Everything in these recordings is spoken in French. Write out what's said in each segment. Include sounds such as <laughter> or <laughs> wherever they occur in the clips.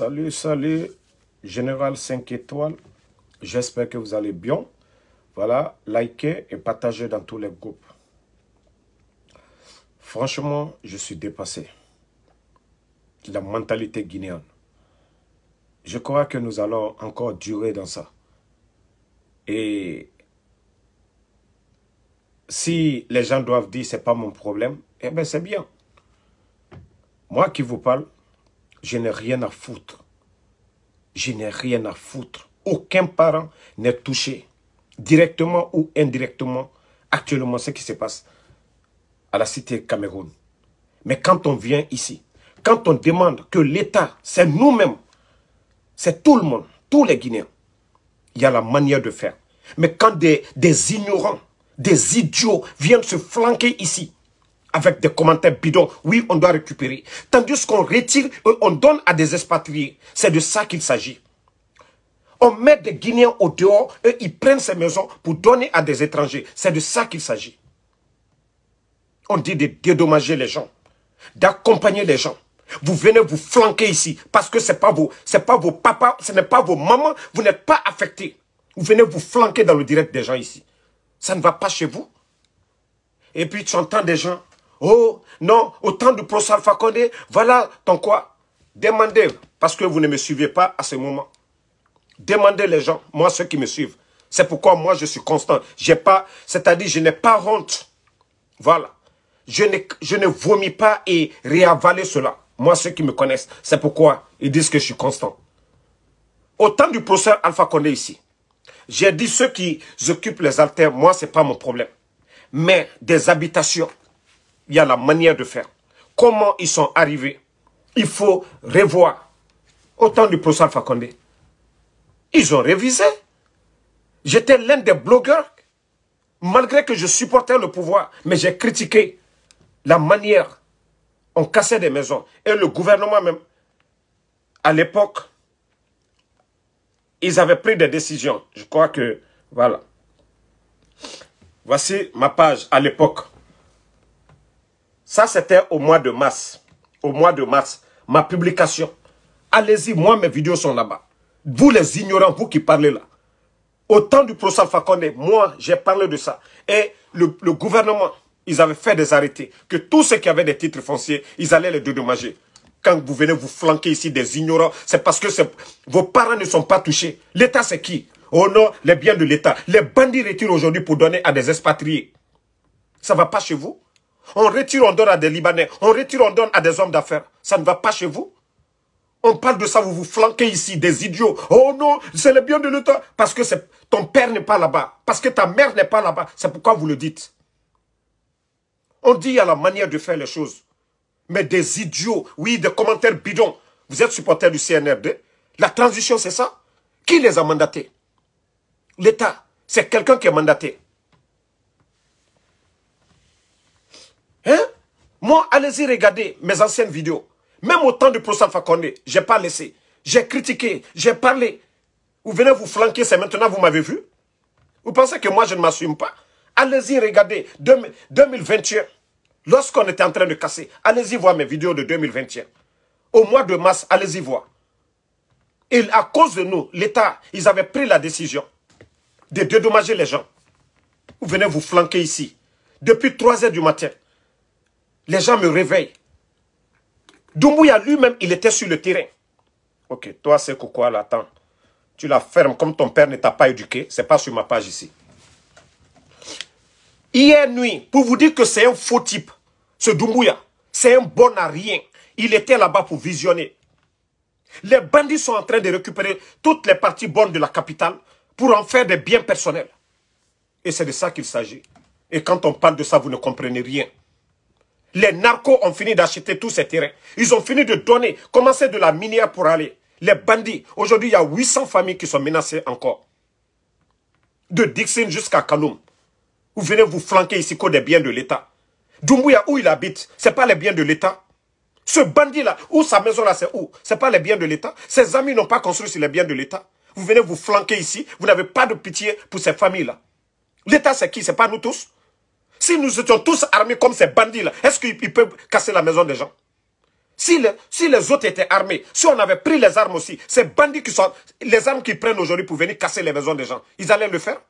Salut, salut, Général 5 étoiles. J'espère que vous allez bien. Voilà, likez et partagez dans tous les groupes. Franchement, je suis dépassé. La mentalité guinéenne. Je crois que nous allons encore durer dans ça. Et si les gens doivent dire c'est pas mon problème, eh bien c'est bien. Moi qui vous parle, je n'ai rien à foutre. Je n'ai rien à foutre. Aucun parent n'est touché, directement ou indirectement, actuellement, ce qui se passe à la cité Cameroun. Mais quand on vient ici, quand on demande que l'État, c'est nous-mêmes, c'est tout le monde, tous les Guinéens, il y a la manière de faire. Mais quand des, des ignorants, des idiots viennent se flanquer ici, avec des commentaires bidons. Oui, on doit récupérer. Tandis qu'on retire, euh, on donne à des expatriés. C'est de ça qu'il s'agit. On met des Guinéens au dehors, eux, ils prennent ces maisons pour donner à des étrangers. C'est de ça qu'il s'agit. On dit de dédommager les gens, d'accompagner les gens. Vous venez vous flanquer ici parce que ce n'est vous, c'est pas vos papas, ce n'est pas vos mamans, vous n'êtes pas affectés. Vous venez vous flanquer dans le direct des gens ici. Ça ne va pas chez vous. Et puis tu entends des gens Oh, non, au temps du professeur Condé. voilà ton quoi. Demandez, parce que vous ne me suivez pas à ce moment. Demandez les gens, moi ceux qui me suivent. C'est pourquoi moi je suis constant. J'ai pas, c'est-à-dire je n'ai pas honte. Voilà. Je ne, je ne vomis pas et réavaler cela. Moi ceux qui me connaissent, c'est pourquoi ils disent que je suis constant. Au temps du professeur Alpha Condé ici, j'ai dit ceux qui occupent les altères, moi c'est pas mon problème. Mais des habitations, il y a la manière de faire. Comment ils sont arrivés Il faut revoir. autant temps du professeur Fakonde, ils ont révisé. J'étais l'un des blogueurs, malgré que je supportais le pouvoir, mais j'ai critiqué la manière. On cassait des maisons. Et le gouvernement même, à l'époque, ils avaient pris des décisions. Je crois que, voilà. Voici ma page à l'époque. Ça, c'était au mois de mars. Au mois de mars, ma publication. Allez-y, moi, mes vidéos sont là-bas. Vous les ignorants, vous qui parlez là. Au temps du procès Fakonde, moi, j'ai parlé de ça. Et le, gouvernement, ils avaient fait des arrêtés. Que tous ceux qui avaient des titres fonciers, ils allaient les dédommager. Quand vous venez vous flanquer ici des ignorants, c'est parce que vos parents ne sont pas touchés. L'État, c'est qui Oh non, les biens de l'État. Les bandits retirent aujourd'hui pour donner à des expatriés. Ça va pas chez vous on retire, on donne à des Libanais. On retire, on donne à des hommes d'affaires. Ça ne va pas chez vous On parle de ça, vous vous flanquez ici, des idiots. Oh non, c'est le bien de l'État. Parce que ton père n'est pas là-bas. Parce que ta mère n'est pas là-bas. C'est pourquoi vous le dites. On dit à la manière de faire les choses. Mais des idiots, oui, des commentaires bidons. Vous êtes supporter du CNRD. La transition, c'est ça Qui les a mandatés L'État. C'est quelqu'un qui est mandaté. Hein? Moi, allez-y regarder mes anciennes vidéos. Même au temps de Prosan Fakonde, j'ai pas laissé. J'ai critiqué, j'ai parlé. Vous venez vous flanquer, c'est maintenant vous m'avez vu. Vous pensez que moi, je ne m'assume pas Allez-y regarder 2021. Lorsqu'on était en train de casser, allez-y voir mes vidéos de 2021. Au mois de mars, allez-y voir. Et à cause de nous, l'État, ils avaient pris la décision de dédommager les gens. Vous venez vous flanquer ici. Depuis 3 heures du matin, les gens me réveillent. Doumbouya lui-même, il était sur le terrain. Ok, toi, c'est quoi là, attends. Tu la fermes comme ton père ne t'a pas éduqué. C'est pas sur ma page ici. Hier nuit, pour vous dire que c'est un faux type, ce Doumbouya, c'est un bon à rien. Il était là-bas pour visionner. Les bandits sont en train de récupérer toutes les parties bonnes de la capitale pour en faire des biens personnels. Et c'est de ça qu'il s'agit. Et quand on parle de ça, vous ne comprenez rien. Les narcos ont fini d'acheter tous ces terrains. Ils ont fini de donner, commencer de la minière pour aller. Les bandits, aujourd'hui, il y a 800 familles qui sont menacées encore. De Dixine jusqu'à Kaloum. Vous venez vous flanquer ici qu'au des biens de l'État. Doumbouya, où il habite, ce n'est pas les biens de l'État. Ce bandit-là, où sa maison-là, c'est où Ce n'est pas les biens de l'État. Ses amis n'ont pas construit sur les biens de l'État. Vous venez vous flanquer ici, vous n'avez pas de pitié pour ces familles-là. L'État, c'est qui Ce n'est pas nous tous si nous étions tous armés comme ces bandits-là, est-ce qu'ils peuvent casser la maison des gens si, les autres étaient armés, si on avait pris les armes aussi, ces bandits qui sont... Les armes qu'ils prennent aujourd'hui pour venir casser les maisons des gens, ils allaient le faire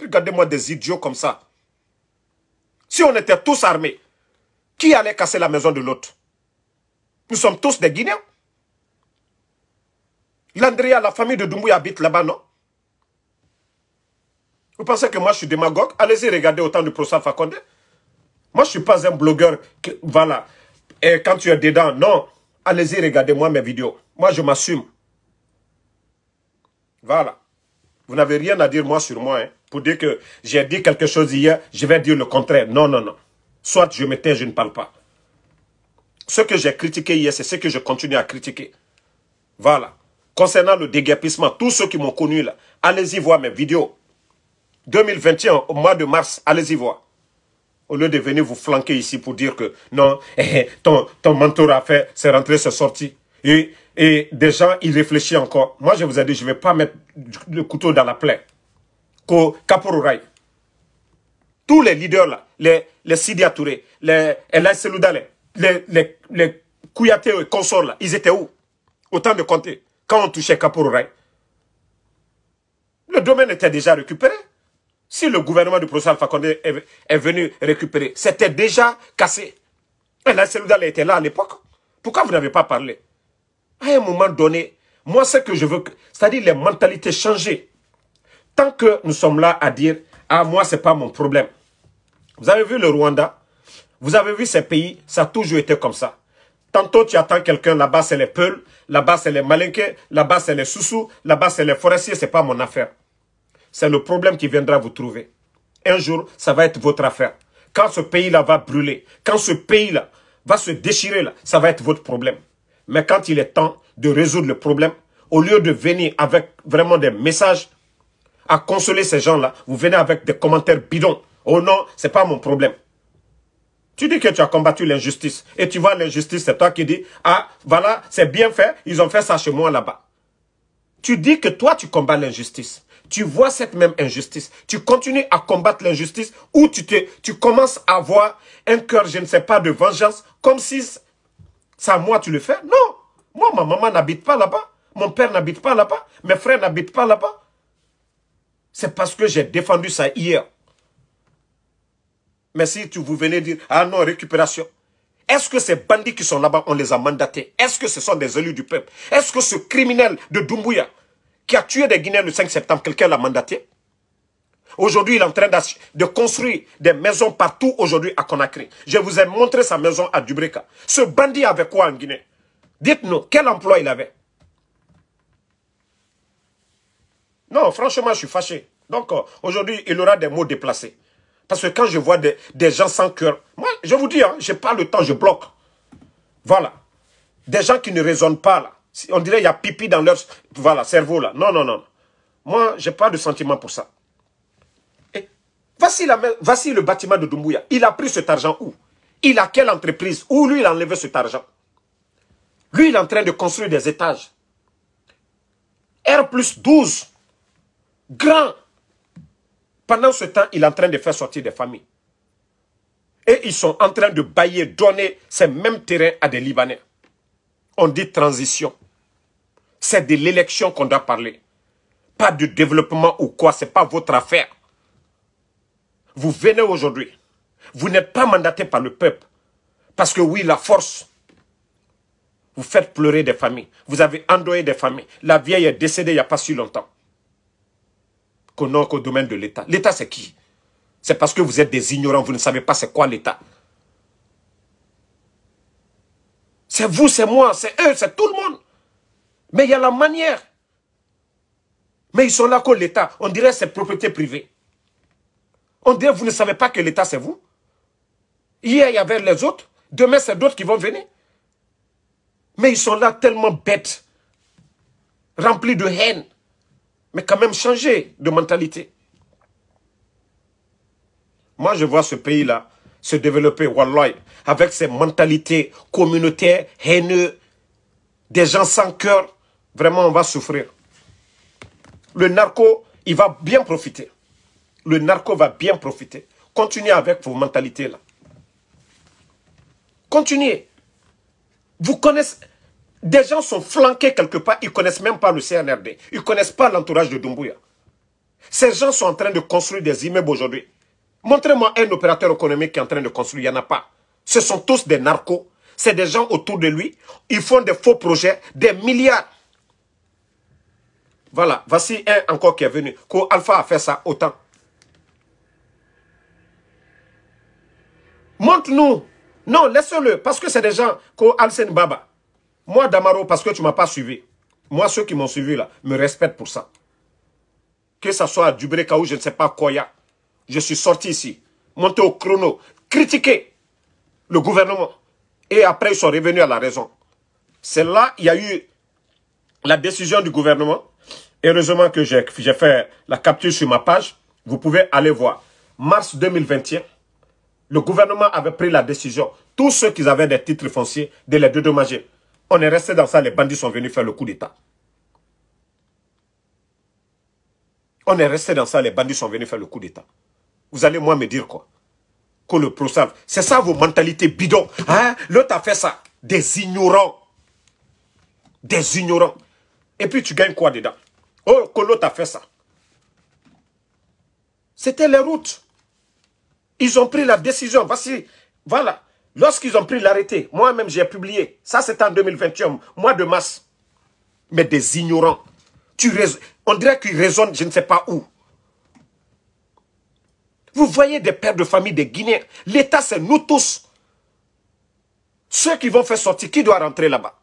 Regardez-moi des idiots comme ça. Si on était tous armés, qui allait casser la maison de l'autre Nous sommes tous des Guinéens. L'Andrea, la famille de Doumbouya habite là-bas, non vous pensez que moi je suis démagogue Allez-y regardez autant de professeur Fakonde. Moi je ne suis pas un blogueur voilà. Et quand tu es dedans, non. Allez-y regardez moi mes vidéos. Moi je m'assume. Voilà. Vous n'avez rien à dire moi sur moi. Hein. pour dire que j'ai dit quelque chose hier, je vais dire le contraire. Non, non, non. Soit je me tais, je ne parle pas. Ce que j'ai critiqué hier, c'est ce que je continue à critiquer. Voilà. Concernant le déguerpissement, tous ceux qui m'ont connu là, allez-y voir mes vidéos. 2021, au mois de mars, allez-y voir. Au lieu de venir vous flanquer ici pour dire que non, <laughs> eh, ton, ton a fait, c'est rentré, c'est sorti. Et, des gens, ils réfléchissent encore. Moi, je vous ai dit, je ne vais pas mettre le couteau dans la plaie. Caporouraï. Tous les leaders là, les, les Sidi les El Seloudale, les, les, les Kouyaté et consorts là, ils étaient où Autant de compter. Quand on touchait Caporouraï, le domaine était déjà récupéré. Si le gouvernement du professeur Alpha Condé est, venu récupérer, c'était déjà cassé. Et la cellule était là à l'époque. Pourquoi vous n'avez pas parlé À un moment donné, moi, ce que je veux, c'est-à-dire les mentalités changées. Tant que nous sommes là à dire, ah, moi, n'est pas mon problème. Vous avez vu le Rwanda Vous avez vu ces pays Ça a toujours été comme ça. Tantôt, tu attends quelqu'un, là-bas, c'est les Peuls, là-bas, c'est les Malinqués, là-bas, c'est les Soussous, là-bas, c'est les Forestiers, ce n'est pas mon affaire c'est le problème qui viendra vous trouver. Un jour, ça va être votre affaire. Quand ce pays-là va brûler, quand ce pays-là va se déchirer, là, ça va être votre problème. Mais quand il est temps de résoudre le problème, au lieu de venir avec vraiment des messages à consoler ces gens-là, vous venez avec des commentaires bidons. Oh non, c'est pas mon problème. Tu dis que tu as combattu l'injustice. Et tu vois l'injustice, c'est toi qui dis, ah, voilà, c'est bien fait, ils ont fait ça chez moi là-bas. Tu dis que toi, tu combats l'injustice tu vois cette même injustice, tu continues à combattre l'injustice ou tu, te, tu commences à avoir un cœur, je ne sais pas, de vengeance, comme si ça, moi, tu le fais. Non, moi, ma maman n'habite pas là-bas, mon père n'habite pas là-bas, mes frères n'habitent pas là-bas. C'est parce que j'ai défendu ça hier. Mais si tu vous venez dire, ah non, récupération. Est-ce que ces bandits qui sont là-bas, on les a mandatés Est-ce que ce sont des élus du peuple Est-ce que ce criminel de Doumbouya, qui a tué des Guinéens le 5 septembre, quelqu'un l'a mandaté. Aujourd'hui, il est en train de construire des maisons partout aujourd'hui à Conakry. Je vous ai montré sa maison à Dubreka. Ce bandit avait quoi en Guinée Dites-nous, quel emploi il avait Non, franchement, je suis fâché. Donc, euh, aujourd'hui, il aura des mots déplacés. Parce que quand je vois des, gens sans cœur, moi, je vous dis, hein, je n'ai pas le temps, je bloque. Voilà. Des gens qui ne raisonnent pas, là. On dirait qu'il y a pipi dans leur voilà, cerveau là. Non, non, non. Moi, je n'ai pas de sentiment pour ça. Et voici, voici le bâtiment de Doumbouya. Il a pris cet argent où Il a quelle entreprise Où lui, il a enlevé cet argent Lui, il est en train de construire des étages. R plus 12. Grand. Pendant ce temps, il est en train de faire sortir des familles. Et ils sont en train de bailler, donner ces mêmes terrains à des Libanais. On dit transition. C'est de l'élection qu'on doit parler. Pas du développement ou quoi, ce n'est pas votre affaire. Vous venez aujourd'hui. Vous n'êtes pas mandaté par le peuple. Parce que oui, la force, vous faites pleurer des familles. Vous avez endeuillé des familles. La vieille est décédée il n'y a pas si longtemps. Qu'on a qu'au domaine de l'État. L'État, c'est qui C'est parce que vous êtes des ignorants. Vous ne savez pas c'est quoi l'État. C'est vous, c'est moi, c'est eux, c'est tout le monde. Mais il y a la manière. Mais ils sont là que l'État, on dirait c'est propriété privée. On dirait vous ne savez pas que l'État c'est vous. Hier, il y avait les autres. Demain, c'est d'autres qui vont venir. Mais ils sont là tellement bêtes, remplis de haine. Mais quand même changer de mentalité. Moi, je vois ce pays-là se développer, Wallah, avec ses mentalités communautaires, haineux, des gens sans cœur, Vraiment, on va souffrir. Le narco, il va bien profiter. Le narco va bien profiter. Continuez avec vos mentalités là. Continuez. Vous connaissez... Des gens sont flanqués quelque part, ils ne connaissent même pas le CNRD. Ils ne connaissent pas l'entourage de Doumbouya. Ces gens sont en train de construire des immeubles aujourd'hui. Montrez-moi un opérateur économique qui est en train de construire. Il n'y en a pas. Ce sont tous des narcos. C'est des gens autour de lui. Ils font des faux projets, des milliards. Voilà, voici un encore qui est venu. Qu'Alpha Alpha a fait ça autant. Montre-nous. Non, laisse-le, parce que c'est des gens qu'au Alsen Baba. Moi, Damaro, parce que tu ne m'as pas suivi. Moi, ceux qui m'ont suivi là, me respectent pour ça. Que ce soit à Dubreka ou je ne sais pas quoi y il a... Je suis sorti ici, monté au chrono, Critiquer... le gouvernement. Et après, ils sont revenus à la raison. C'est là, il y a eu la décision du gouvernement Heureusement que j'ai fait la capture sur ma page. Vous pouvez aller voir. Mars 2021, le gouvernement avait pris la décision. Tous ceux qui avaient des titres fonciers, de les dédommager. On est resté dans ça, les bandits sont venus faire le coup d'État. On est resté dans ça, les bandits sont venus faire le coup d'État. Vous allez moi me dire quoi Que le procès, c'est ça vos mentalités bidons. Hein? L'autre a fait ça. Des ignorants. Des ignorants. Et puis tu gagnes quoi dedans Oh, Colo t'a fait ça. C'était les routes. Ils ont pris la décision. Voici, voilà. Lorsqu'ils ont pris l'arrêté, moi-même j'ai publié. Ça c'était en 2021, mois de mars. Mais des ignorants. Tu On dirait qu'ils raisonnent je ne sais pas où. Vous voyez des pères de famille des Guinéens. L'État c'est nous tous. Ceux qui vont faire sortir, qui doit rentrer là-bas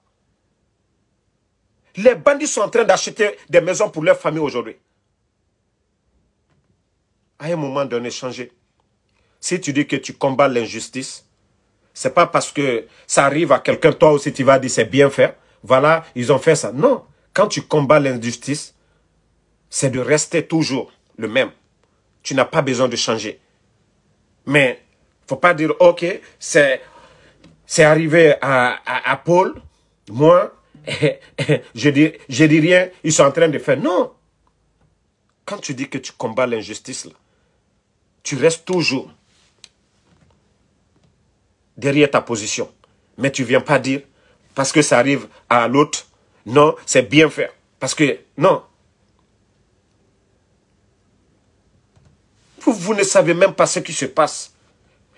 les bandits sont en train d'acheter des maisons pour leurs familles aujourd'hui. À un moment donné, changer. Si tu dis que tu combats l'injustice, ce n'est pas parce que ça arrive à quelqu'un, toi aussi tu vas dire c'est bien fait. Voilà, ils ont fait ça. Non. Quand tu combats l'injustice, c'est de rester toujours le même. Tu n'as pas besoin de changer. Mais il ne faut pas dire, OK, c'est, c'est arrivé à Paul, moi, <laughs> je dis, je dis rien, ils sont en train de faire. Non. Quand tu dis que tu combats l'injustice, tu restes toujours derrière ta position. Mais tu ne viens pas dire, parce que ça arrive à l'autre, non, c'est bien fait. Parce que, non. vous ne savez même pas ce qui se passe.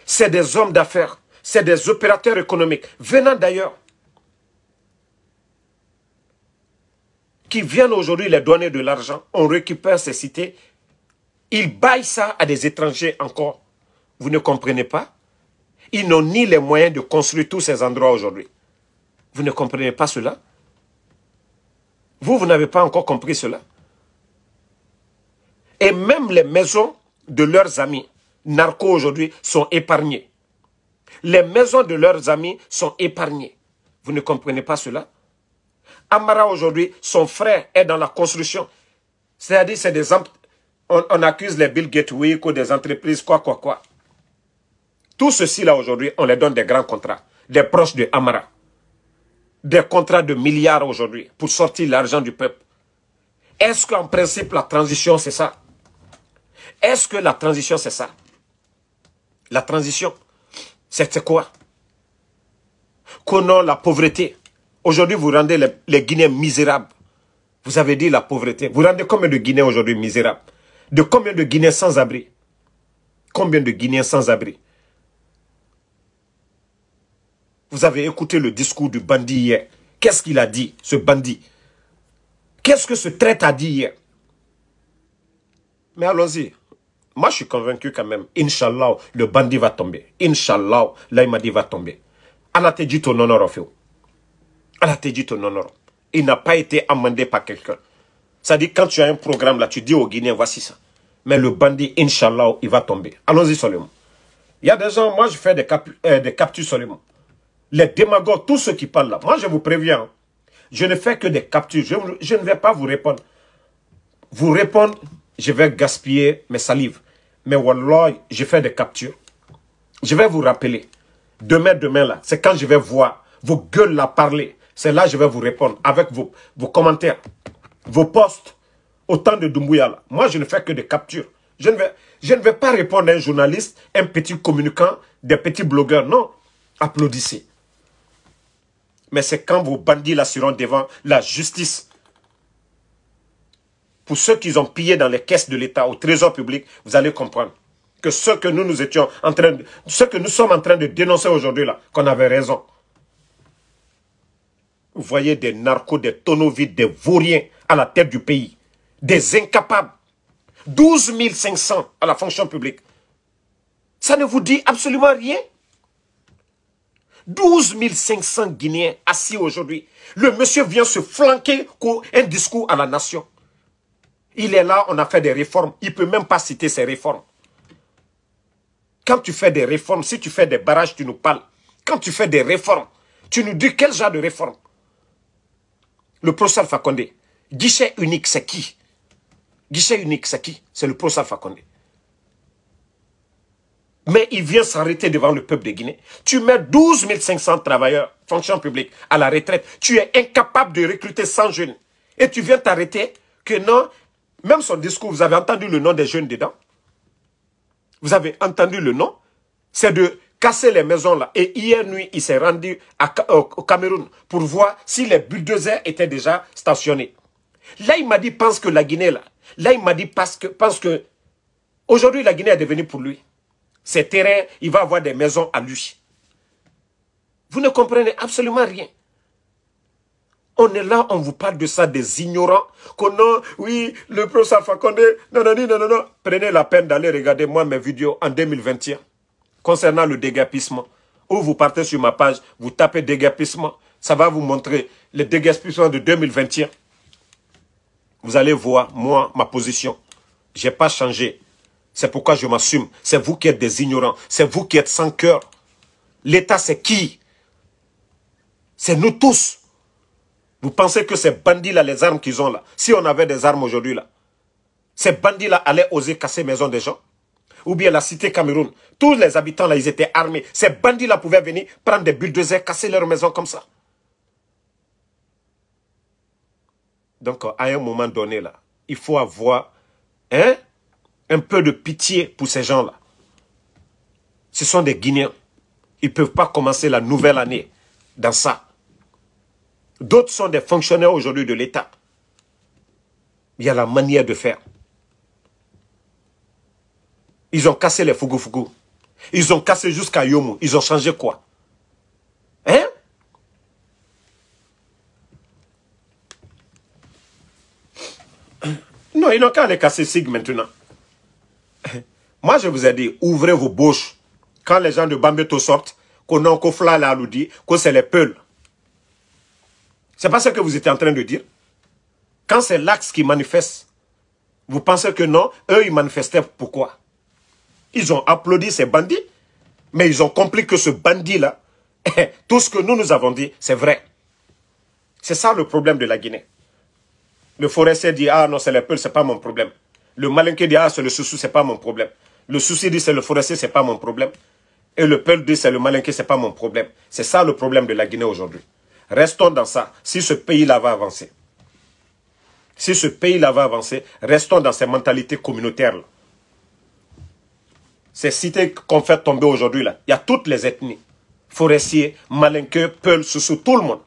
C'est des hommes d'affaires, c'est des opérateurs économiques, venant d'ailleurs, qui viennent aujourd'hui les donner de l'argent, on récupère ces cités, ils baillent ça à des étrangers encore. Vous ne comprenez pas Ils n'ont ni les moyens de construire tous ces endroits aujourd'hui. Vous ne comprenez pas cela Vous, vous n'avez pas encore compris cela Et même les maisons de leurs amis narcos aujourd'hui sont épargnées. Les maisons de leurs amis sont épargnées. Vous ne comprenez pas cela Amara aujourd'hui, son frère est dans la construction. C'est-à-dire, c'est des on, on, accuse les Bill Gates, ou des entreprises, quoi, quoi, quoi. Tout ceci là aujourd'hui, on les donne des grands contrats, des proches de Amara. Des contrats de milliards aujourd'hui pour sortir l'argent du peuple. Est-ce qu'en principe, la transition, c'est ça Est-ce que la transition, c'est ça La transition, c'est quoi Qu'on la pauvreté, Aujourd'hui, vous rendez les, Guinéens misérables. Vous avez dit la pauvreté. Vous rendez combien de Guinéens aujourd'hui misérables De combien de Guinéens sans abri Combien de Guinéens sans abri Vous avez écouté le discours du bandit hier. Qu'est-ce qu'il a dit, ce bandit Qu'est-ce que ce traite a dit hier Mais allons-y. Moi, je suis convaincu quand même. Inch'Allah, le bandit va tomber. Inch'Allah, là, va tomber. Anate dit au non a été dit non non. Il n'a pas été amendé par quelqu'un. cest Ça dit, quand tu as un programme là, tu dis aux Guinéens, voici ça. Mais le bandit, Inch'Allah, il va tomber. Allons-y seulement. Il y a des gens, moi je fais des, euh, des captures seulement. Les démagogues, tous ceux qui parlent là, moi je vous préviens, hein. je ne fais que des captures, je, je ne vais pas vous répondre. Vous répondre, je vais gaspiller mes salives. Mais wallah, je fais des captures. Je vais vous rappeler. Demain, demain là, c'est quand je vais voir vos gueules là parler. C'est là que je vais vous répondre avec vos, commentaires, vos posts, autant de Dumbuya. Moi, je ne fais que des captures. Je ne, vais, je ne vais pas répondre à un journaliste, un petit communicant, des petits blogueurs. Non, applaudissez. Mais c'est quand vos bandits lassuront devant la justice. Pour ceux qui ont pillé dans les caisses de l'État, au trésor public, vous allez comprendre que ce que nous, nous étions en train de, ce que nous sommes en train de dénoncer aujourd'hui là, qu'on avait raison voyez des narcos, des tonneaux vides, des vauriens à la tête du pays, des incapables, 12 500 à la fonction publique. Ça ne vous dit absolument rien 12 500 Guinéens assis aujourd'hui. Le monsieur vient se flanquer pour un discours à la nation. Il est là, on a fait des réformes. Il ne peut même pas citer ses réformes. Quand tu fais des réformes, si tu fais des barrages, tu nous parles. Quand tu fais des réformes, tu nous dis quel genre de réformes. Le professeur Fakonde. Guichet unique, c'est qui Guichet unique, c'est qui C'est le professeur Fakonde. Mais il vient s'arrêter devant le peuple de Guinée. Tu mets 12 500 travailleurs, fonctions publiques, à la retraite. Tu es incapable de recruter 100 jeunes. Et tu viens t'arrêter que non, même son discours, vous avez entendu le nom des jeunes dedans. Vous avez entendu le nom. C'est de casser les maisons là. Et hier nuit, il s'est rendu euh, au Cameroun pour voir si les bulldozers étaient déjà stationnés. Là, il m'a dit, pense que la Guinée là. Là, il m'a dit, parce que, pense que aujourd'hui, la Guinée est devenue pour lui. Ses terrains, il va avoir des maisons à lui. Vous ne comprenez absolument rien. On est là, on vous parle de ça, des ignorants. Qu'on a, oui, le professeur Fakonde, non, non, non, non, non. Prenez la peine d'aller regarder moi mes vidéos en 2021 concernant le dégapissement. Ou vous partez sur ma page, vous tapez dégapissement, ça va vous montrer le dégapissement de 2021. Vous allez voir, moi, ma position. Je n'ai pas changé. C'est pourquoi je m'assume. C'est vous qui êtes des ignorants. C'est vous qui êtes sans cœur. L'État, c'est qui C'est nous tous. Vous pensez que ces bandits-là, les armes qu'ils ont là, si on avait des armes aujourd'hui là, ces bandits-là allaient oser casser maison des gens ou bien la cité Cameroun, tous les habitants là, ils étaient armés. Ces bandits-là pouvaient venir prendre des bulldozers, casser leur maison comme ça. Donc, à un moment donné, là, il faut avoir hein, un peu de pitié pour ces gens-là. Ce sont des Guinéens. Ils ne peuvent pas commencer la nouvelle année dans ça. D'autres sont des fonctionnaires aujourd'hui de l'État. Il y a la manière de faire. Ils ont cassé les fugu Ils ont cassé jusqu'à Yomou. Ils ont changé quoi Hein Non, ils n'ont qu'à les casser SIG maintenant. Moi, je vous ai dit, ouvrez vos bouches. Quand les gens de Bambeto sortent, qu'on a qu'on fla que c'est les peuls. C'est pas ce que vous étiez en train de dire. Quand c'est l'axe qui manifeste, vous pensez que non, eux, ils manifestaient pourquoi ils ont applaudi ces bandits, mais ils ont compris que ce bandit-là, <laughs> tout ce que nous, nous avons dit, c'est vrai. C'est ça le problème de la Guinée. Le forestier dit, ah non, c'est les peuls, c'est pas mon problème. Le malinqué dit, ah, c'est le souci, c'est pas mon problème. Le souci dit, c'est le forestier, c'est pas mon problème. Et le peuple dit, c'est le malinqué, c'est pas mon problème. C'est ça le problème de la Guinée aujourd'hui. Restons dans ça, si ce pays-là va avancer. Si ce pays-là va avancer, restons dans ces mentalités communautaires-là ces cités qu'on fait tomber aujourd'hui, là, il y a toutes les ethnies. Forestiers, malinqueux, peuls, sous tout le monde.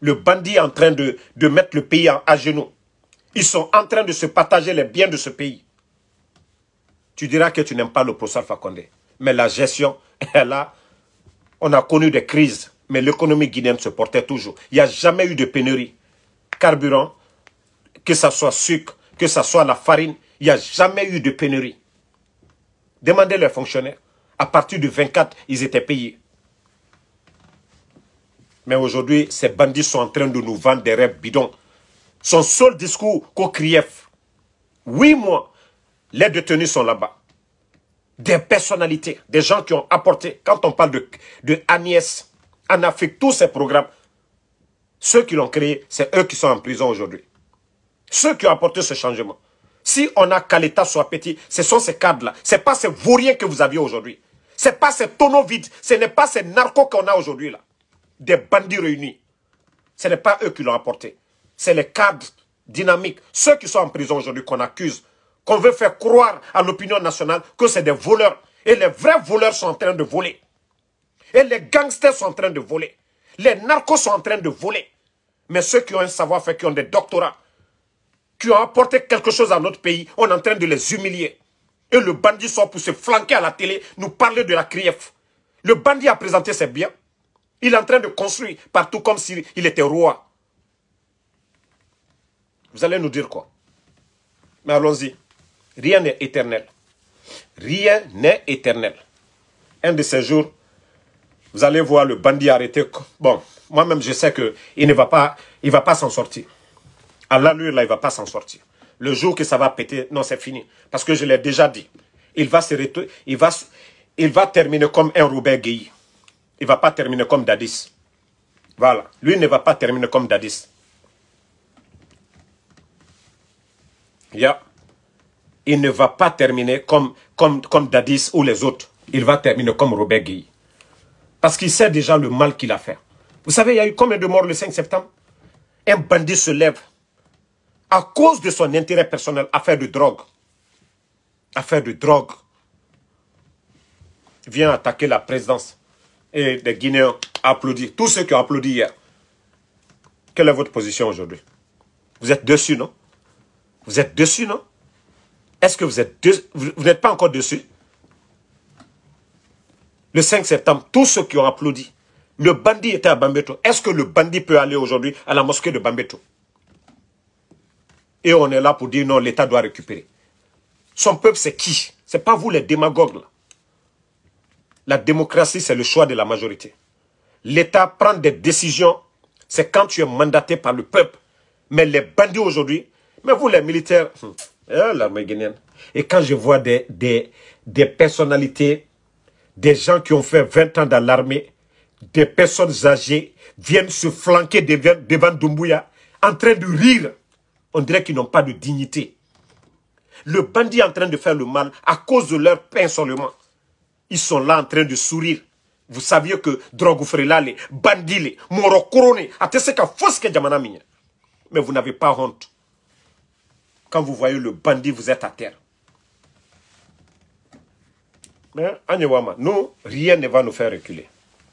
Le bandit est en train de, mettre le pays à genoux. Ils sont en train de se partager les biens de ce pays. Tu diras que tu n'aimes pas le professeur Fakonde. Mais la gestion, <laughs> elle là, On a connu des crises, mais l'économie guinéenne se portait toujours. Il n'y a jamais eu de pénurie. Carburant, que ce soit sucre, que ce soit la farine, il n'y a jamais eu de pénurie. Demandez leurs fonctionnaires. À partir de 24, ils étaient payés. Mais aujourd'hui, ces bandits sont en train de nous vendre des rêves bidons. Son seul discours qu'au huit mois, les détenus sont là-bas. Des personnalités, des gens qui ont apporté, quand on parle de, de Agnès, en Afrique, tous ces programmes, ceux qui l'ont créé, c'est eux qui sont en prison aujourd'hui. Ceux qui ont apporté ce changement. Si on a qu'à l'État soit petit, ce sont ces cadres-là. Ce n'est pas ces vauriens que vous aviez aujourd'hui. Ce n'est pas ces tonneaux vides. Ce n'est pas ces narcos qu'on a aujourd'hui là. Des bandits réunis. Ce n'est pas eux qui l'ont apporté. C'est les cadres dynamiques. Ceux qui sont en prison aujourd'hui qu'on accuse, qu'on veut faire croire à l'opinion nationale que c'est des voleurs. Et les vrais voleurs sont en train de voler. Et les gangsters sont en train de voler. Les narcos sont en train de voler. Mais ceux qui ont un savoir-faire, qui ont des doctorats, qui a apporté quelque chose à notre pays, on est en train de les humilier. Et le bandit sort pour se flanquer à la télé, nous parler de la CRIEF. Le bandit a présenté ses biens. Il est en train de construire partout comme s'il était roi. Vous allez nous dire quoi Mais allons-y. Rien n'est éternel. Rien n'est éternel. Un de ces jours, vous allez voir le bandit arrêter. Bon, moi-même, je sais qu'il ne va pas s'en sortir. À l'allure, là, il ne va pas s'en sortir. Le jour que ça va péter, non, c'est fini. Parce que je l'ai déjà dit. Il va, se il, va, il va terminer comme un Robert Guéhi. Il ne va pas terminer comme Dadis. Voilà. Lui ne va pas terminer comme Dadis. Il ne va pas terminer comme, comme, comme Dadis ou les autres. Il va terminer comme Robert Guéhi. Parce qu'il sait déjà le mal qu'il a fait. Vous savez, il y a eu combien de morts le 5 septembre Un bandit se lève à cause de son intérêt personnel, affaire de drogue. Affaire de drogue. Vient attaquer la présidence. Et les Guinéens applaudissent. Tous ceux qui ont applaudi hier. Quelle est votre position aujourd'hui Vous êtes dessus, non Vous êtes dessus, non Est-ce que vous êtes Vous n'êtes pas encore dessus Le 5 septembre, tous ceux qui ont applaudi. Le bandit était à Bambeto. Est-ce que le bandit peut aller aujourd'hui à la mosquée de Bambeto et on est là pour dire non, l'État doit récupérer. Son peuple, c'est qui Ce n'est pas vous les démagogues. Là. La démocratie, c'est le choix de la majorité. L'État prend des décisions, c'est quand tu es mandaté par le peuple. Mais les bandits aujourd'hui, mais vous les militaires, hum, hein, l'armée guinéenne. Et quand je vois des, des, des personnalités, des gens qui ont fait 20 ans dans l'armée, des personnes âgées viennent se flanquer devant, devant Doumbouya en train de rire on dirait qu'ils n'ont pas de dignité. Le bandit est en train de faire le mal à cause de leur pain seulement. Ils sont là en train de sourire. Vous saviez que drogue frelale, bandile, à fausse que jamana Mais vous n'avez pas honte. Quand vous voyez le bandit, vous êtes à terre. Mais nous, rien ne va nous faire reculer.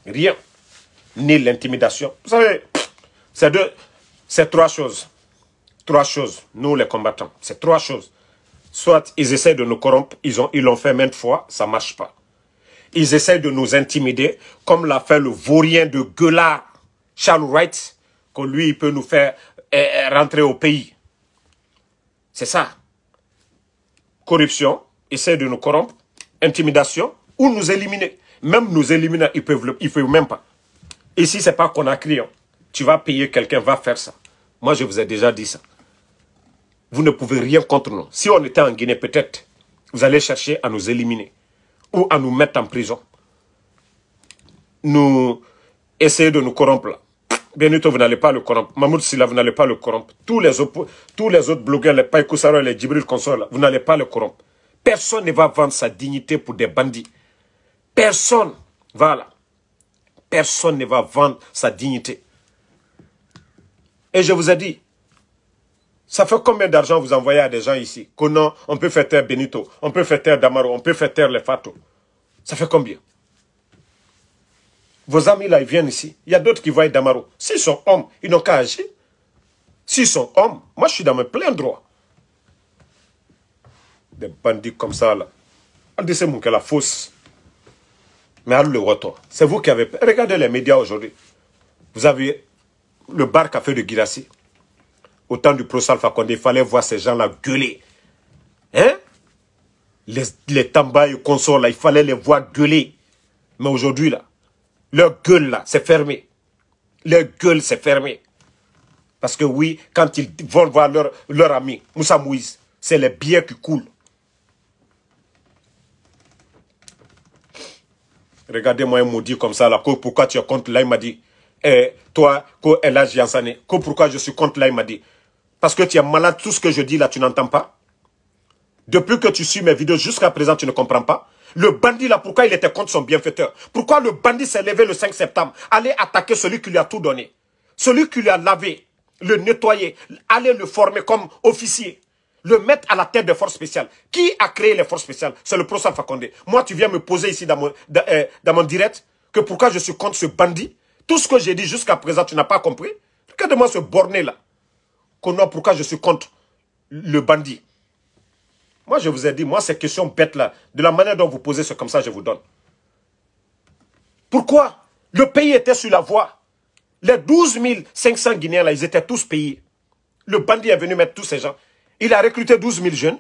Rien. Ni l'intimidation. Vous savez, c'est deux, c'est trois choses trois choses, nous les combattants. C'est trois choses. Soit ils essaient de nous corrompre, ils l'ont ils fait maintes fois, ça ne marche pas. Ils essaient de nous intimider, comme l'a fait le vaurien de Gueulard, Charles Wright, que lui, il peut nous faire eh, eh, rentrer au pays. C'est ça. Corruption, essaie de nous corrompre, intimidation, ou nous éliminer. Même nous éliminer, ils ne peuvent, ils peuvent même pas. Ici, ce n'est pas qu'on a criant. Tu vas payer quelqu'un, va faire ça. Moi, je vous ai déjà dit ça vous ne pouvez rien contre nous. Si on était en Guinée, peut-être, vous allez chercher à nous éliminer ou à nous mettre en prison. Nous essayer de nous corrompre là. Benito, vous n'allez pas le corrompre. Mamoud Silla, vous n'allez pas le corrompre. Tous les, tous les autres blogueurs, les Paikoussaro et les Djibril Konsol, vous n'allez pas le corrompre. Personne ne va vendre sa dignité pour des bandits. Personne. Voilà. Personne ne va vendre sa dignité. Et je vous ai dit, ça fait combien d'argent vous envoyez à des gens ici qu'on on peut faire taire Benito, on peut faire taire Damaro, on peut faire taire les Fato. Ça fait combien Vos amis là, ils viennent ici. Il y a d'autres qui voient Damaro. S'ils sont hommes, ils n'ont qu'à agir. S'ils sont hommes, moi je suis dans mes pleins droits. Des bandits comme ça là. On dit c'est la fausse. Mais alors le retour, c'est vous qui avez... Regardez les médias aujourd'hui. Vous avez le bar café de Girassi au temps du procès Alpha il fallait voir ces gens-là gueuler. Hein Les, les et consorts, là, il fallait les voir gueuler. Mais aujourd'hui, là, leur gueule, là, c'est fermé. Leur gueule, c'est fermé. Parce que oui, quand ils vont voir leur, leur ami, Moussa Mouise, c'est les bien qui coulent. Regardez-moi un maudit comme ça, là, pourquoi tu es contre là, il m'a dit. Eh, toi, que pourquoi je suis contre là, il m'a dit. Parce que tu es malade, tout ce que je dis là, tu n'entends pas. Depuis que tu suis mes vidéos jusqu'à présent, tu ne comprends pas. Le bandit là, pourquoi il était contre son bienfaiteur Pourquoi le bandit s'est levé le 5 septembre Aller attaquer celui qui lui a tout donné. Celui qui lui a lavé, le nettoyé. aller le former comme officier. Le mettre à la tête des forces spéciales. Qui a créé les forces spéciales C'est le professeur Fakonde. Moi, tu viens me poser ici dans mon, dans, euh, mon direct que pourquoi je suis contre ce bandit. Tout ce que j'ai dit jusqu'à présent, tu n'as pas compris. Regarde-moi ce borné là pourquoi je suis contre le bandit Moi, je vous ai dit, moi, ces questions bêtes-là, de la manière dont vous posez ce comme ça, je vous donne. Pourquoi Le pays était sur la voie. Les 12 500 Guinéens-là, ils étaient tous payés. Le bandit est venu mettre tous ces gens. Il a recruté 12 000 jeunes.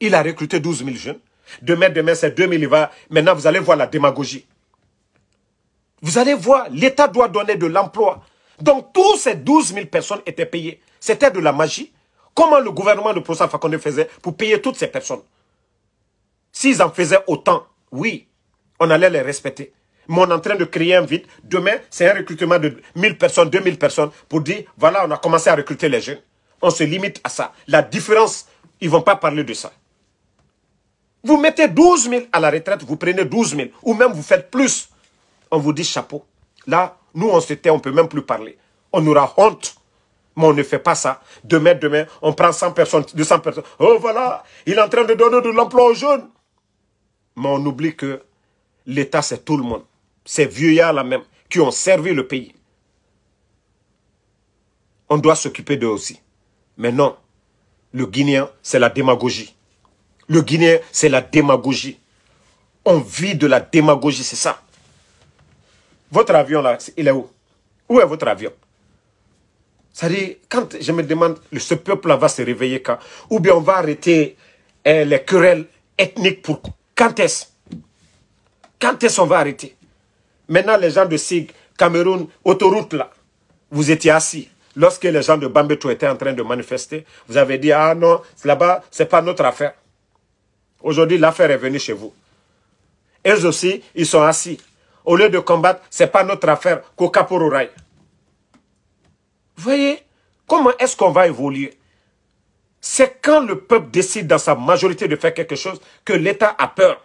Il a recruté 12 000 jeunes. Demain, demain, c'est 2 000, il va... Maintenant, vous allez voir la démagogie. Vous allez voir, l'État doit donner de l'emploi. Donc, tous ces 12 000 personnes étaient payées. C'était de la magie. Comment le gouvernement de qu'on Fakonde faisait pour payer toutes ces personnes S'ils en faisaient autant, oui, on allait les respecter. Mais on est en train de créer un vide. Demain, c'est un recrutement de 1000 personnes, 2000 personnes pour dire, voilà, on a commencé à recruter les jeunes. On se limite à ça. La différence, ils ne vont pas parler de ça. Vous mettez 12 000 à la retraite, vous prenez 12 000, ou même vous faites plus. On vous dit chapeau. Là, nous, on se tait, on ne peut même plus parler. On aura honte. Mais on ne fait pas ça. Demain, demain, on prend 100 personnes, 200 personnes. Oh voilà, il est en train de donner de l'emploi aux jeunes. Mais on oublie que l'État, c'est tout le monde. Ces vieux-là même qui ont servi le pays. On doit s'occuper d'eux aussi. Mais non, le Guinéen, c'est la démagogie. Le Guinéen, c'est la démagogie. On vit de la démagogie, c'est ça. Votre avion, là, il est où Où est votre avion c'est-à-dire, quand je me demande, ce peuple-là va se réveiller quand Ou bien on va arrêter hein, les querelles ethniques pour quand est-ce Quand est-ce qu'on va arrêter Maintenant, les gens de SIG, Cameroun, autoroute là, vous étiez assis. Lorsque les gens de Bambeto étaient en train de manifester, vous avez dit, ah non, là-bas, ce n'est pas notre affaire. Aujourd'hui, l'affaire est venue chez vous. Eux aussi, ils sont assis. Au lieu de combattre, ce n'est pas notre affaire, qu'au Voyez comment est-ce qu'on va évoluer C'est quand le peuple décide dans sa majorité de faire quelque chose que l'État a peur.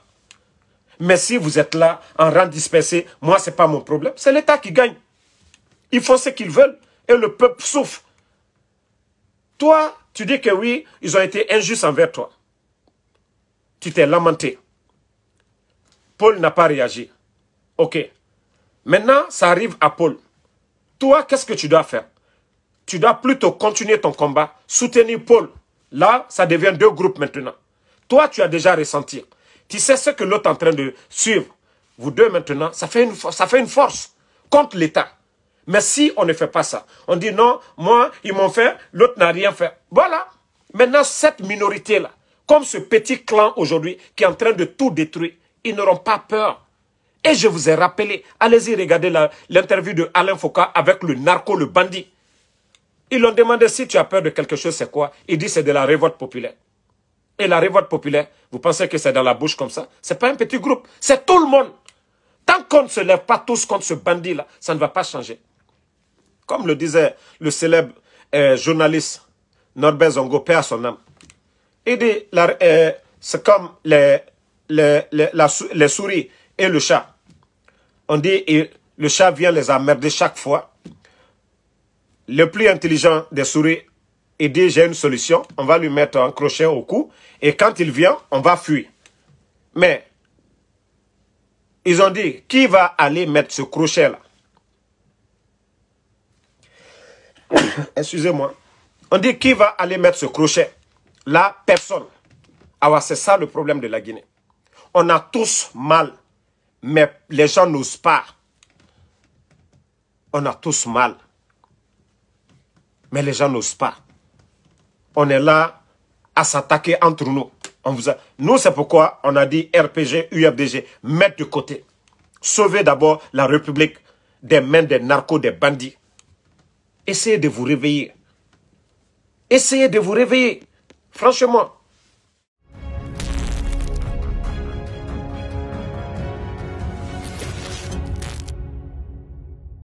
Mais si vous êtes là en rang dispersé, moi, ce n'est pas mon problème. C'est l'État qui gagne. Ils font ce qu'ils veulent et le peuple souffre. Toi, tu dis que oui, ils ont été injustes envers toi. Tu t'es lamenté. Paul n'a pas réagi. Ok. Maintenant, ça arrive à Paul. Toi, qu'est-ce que tu dois faire tu dois plutôt continuer ton combat, soutenir Paul. Là, ça devient deux groupes maintenant. Toi, tu as déjà ressenti. Tu sais ce que l'autre est en train de suivre. Vous deux maintenant, ça fait une, force contre l'État. Mais si on ne fait pas ça, on dit non, moi, ils m'ont fait, l'autre n'a rien fait. Voilà. Maintenant, cette minorité-là, comme ce petit clan aujourd'hui qui est en train de tout détruire, ils n'auront pas peur. Et je vous ai rappelé, allez-y regarder l'interview de Alain Foucault avec le narco, le bandit. Ils l'ont demandé si tu as peur de quelque chose, c'est quoi Il dit c'est de la révolte populaire. Et la révolte populaire, vous pensez que c'est dans la bouche comme ça C'est pas un petit groupe, c'est tout le monde. Tant qu'on ne se lève pas tous contre ce bandit-là, ça ne va pas changer. Comme le disait le célèbre euh, journaliste Norbert Zongo, paix à son âme. Il dit, euh, c'est comme les, souris et le chat. On dit, le chat vient les emmerder chaque fois le plus intelligent des souris et dit une solution, on va lui mettre un crochet au cou et quand il vient, on va fuir. Mais ils ont dit qui va aller mettre ce crochet là <coughs> Excusez-moi. On dit qui va aller mettre ce crochet Là, personne. Alors ah c'est ça le problème de la Guinée. On a tous mal, mais les gens n'osent pas. On a tous mal. Mais les gens n'osent pas. On est là à s'attaquer entre nous. On vous Nous, c'est pourquoi on a dit RPG, UFDG, mettre de côté. Sauvez d'abord la République des mains des narcos, des bandits. Essayez de vous réveiller. Essayez de vous réveiller. Franchement.